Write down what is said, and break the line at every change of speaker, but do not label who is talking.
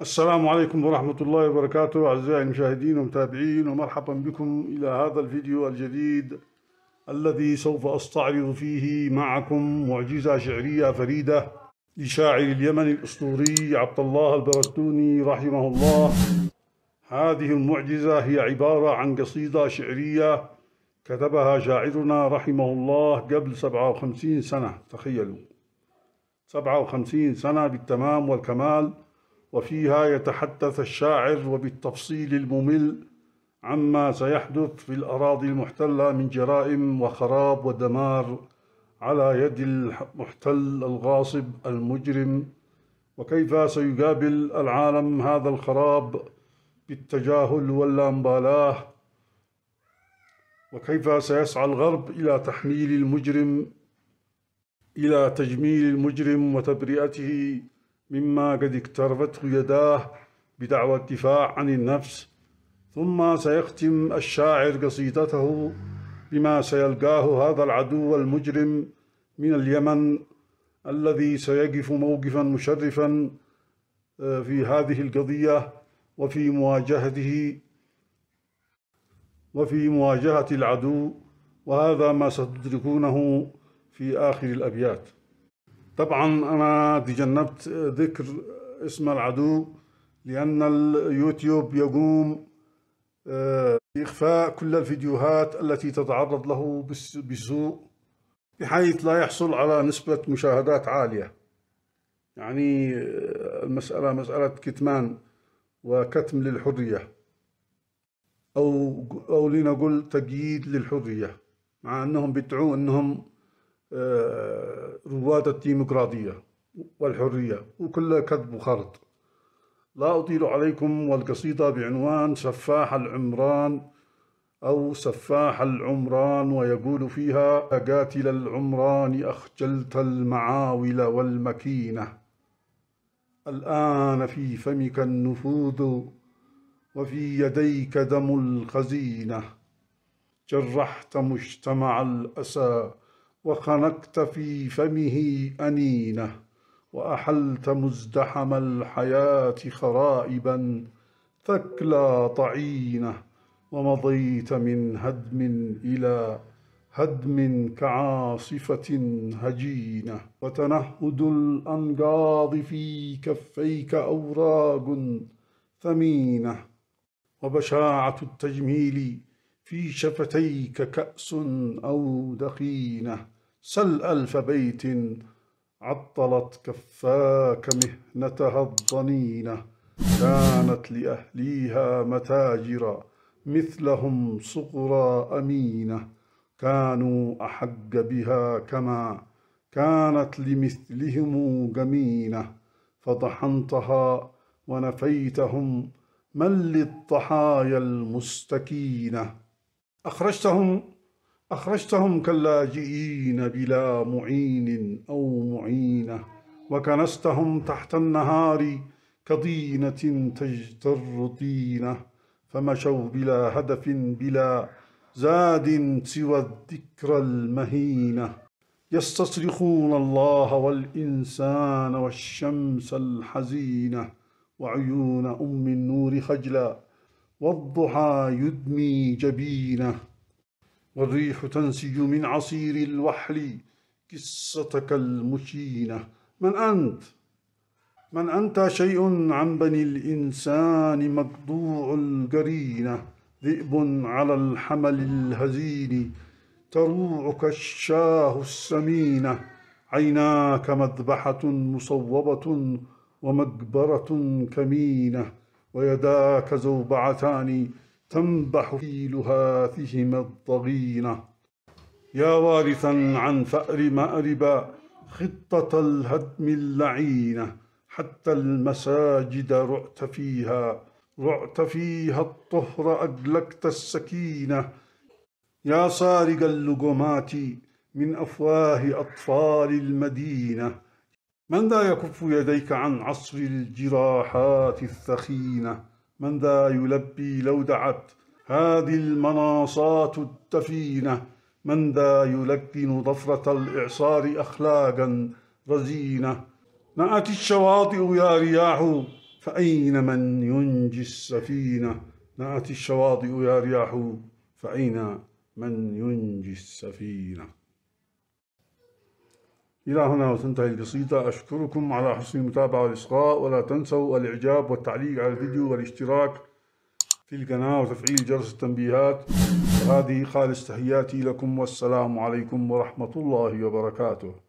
السلام عليكم ورحمة الله وبركاته أعزائي المشاهدين والمتابعين ومرحبا بكم إلى هذا الفيديو الجديد الذي سوف أستعرض فيه معكم معجزة شعرية فريدة لشاعر اليمن الأسطوري عبد الله البرتوني رحمه الله هذه المعجزة هي عبارة عن قصيدة شعرية كتبها شاعرنا رحمه الله قبل 57 سنة تخيلوا 57 سنة بالتمام والكمال وفيها يتحدث الشاعر وبالتفصيل الممل عما سيحدث في الأراضي المحتلة من جرائم وخراب ودمار على يد المحتل الغاصب المجرم وكيف سيقابل العالم هذا الخراب بالتجاهل واللامبالاه وكيف سيسعى الغرب إلى تحميل المجرم إلى تجميل المجرم وتبرئته مما قد اقترفته يداه بدعوى الدفاع عن النفس ثم سيختم الشاعر قصيدته بما سيلقاه هذا العدو المجرم من اليمن الذي سيقف موقفا مشرفا آه، في هذه القضية وفي مواجهته وفي مواجهة العدو وهذا ما ستدركونه في آخر الأبيات طبعا أنا تجنبت ذكر اسم العدو لأن اليوتيوب يقوم بإخفاء آه، كل الفيديوهات التي تتعرض له بسوء بحيث لا يحصل على نسبة مشاهدات عالية يعني آه، المسألة مسألة كتمان وكتم للحرية أو أو لنقل تقييد للحرية مع أنهم بيدعوا أنهم آه، رواد الديمقراطية والحرية وكلها كذب وخرط لا أطيل عليكم والقصيدة بعنوان سفاح العمران أو سفاح العمران ويقول فيها أقاتل العمران أخجلت المعاول والمكينة الآن في فمك النفوذ وفي يديك دم الخزينة جرحت مجتمع الأسى وخنقت في فمه أنينة وأحلت مزدحم الحياة خرائبا ثكلى طعينة ومضيت من هدم إلى هدم كعاصفة هجينة وتنهد الأنقاض في كفيك أوراق ثمينة وبشاعة التجميل في شفتيك كأس أو دخينة سل ألف بيت عطلت كفاك مهنتها الضنينة كانت لأهليها متاجرا مثلهم صغرى أمينة كانوا أحق بها كما كانت لمثلهم جمينة فطحنتها ونفيتهم من للضحايا المستكينه أخرجتهم أخرجتهم كاللاجئين بلا معين أو معينة وكنستهم تحت النهار كضينة تجتر طينة فمشوا بلا هدف بلا زاد سوى الذكرى المهينة يستصرخون الله والإنسان والشمس الحزينة وعيون أم النور خجلا والضحى يدمي جبينه والريح تنسج من عصير الوحل قصتك المشينة من أنت؟ من أنت شيء عن بني الإنسان مقطوع القرينة ذئب على الحمل الهزين تروعك الشاه السمينة عيناك مذبحة مصوبة ومقبرة كمينة ويداك زوبعتان تنبح في لهاتهما الضغينة يا وارثا عن فأر مأربا خطة الهدم اللعينة حتى المساجد رعت فيها رعت فيها الطهر أدلكت السكينة يا سارق اللقمات من أفواه أطفال المدينة من ذا يكف يديك عن عصر الجراحات الثخينة من ذا يلبي لو دعت هذه المناصات التفينة من ذا يلقن ضفرة الإعصار أخلاقا رزينة نأت الشواطئ يا رياح فأين من ينجي السفينة نأت الشواطئ يا رياح فأين من ينجي السفينة إلى هنا وتنتهي القصيدة أشكركم على حسن المتابعة والإصغاء ولا تنسوا الإعجاب والتعليق على الفيديو والاشتراك في القناة وتفعيل جرس التنبيهات هذه خالص تحياتي لكم والسلام عليكم ورحمة الله وبركاته